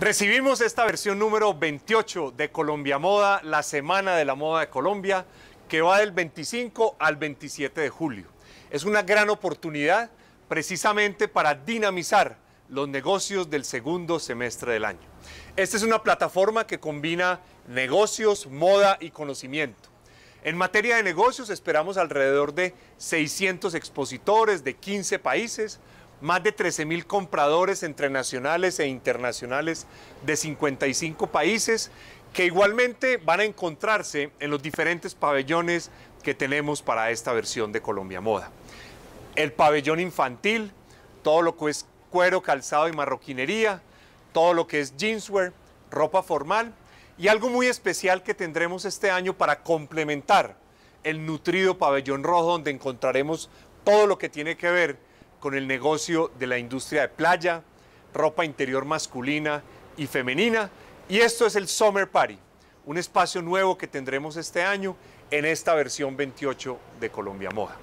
Recibimos esta versión número 28 de Colombia Moda, la Semana de la Moda de Colombia, que va del 25 al 27 de julio. Es una gran oportunidad precisamente para dinamizar los negocios del segundo semestre del año. Esta es una plataforma que combina negocios, moda y conocimiento. En materia de negocios esperamos alrededor de 600 expositores de 15 países, más de 13,000 mil compradores entre nacionales e internacionales de 55 países que igualmente van a encontrarse en los diferentes pabellones que tenemos para esta versión de Colombia Moda. El pabellón infantil, todo lo que es cuero, calzado y marroquinería, todo lo que es jeanswear, ropa formal y algo muy especial que tendremos este año para complementar el nutrido pabellón rojo donde encontraremos todo lo que tiene que ver con el negocio de la industria de playa, ropa interior masculina y femenina. Y esto es el Summer Party, un espacio nuevo que tendremos este año en esta versión 28 de Colombia Moda.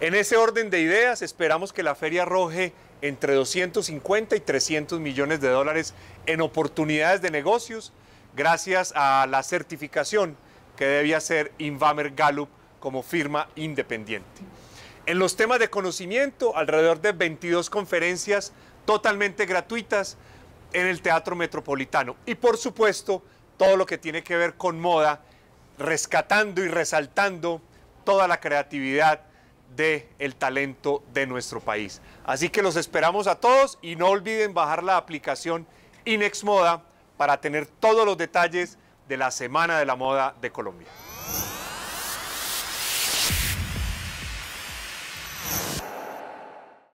En ese orden de ideas, esperamos que la feria arroje entre 250 y 300 millones de dólares en oportunidades de negocios, gracias a la certificación que debía ser Invamer Gallup como firma independiente. En los temas de conocimiento, alrededor de 22 conferencias totalmente gratuitas en el Teatro Metropolitano. Y por supuesto, todo lo que tiene que ver con moda, rescatando y resaltando toda la creatividad del talento de nuestro país. Así que los esperamos a todos y no olviden bajar la aplicación Inex Moda para tener todos los detalles de la Semana de la Moda de Colombia.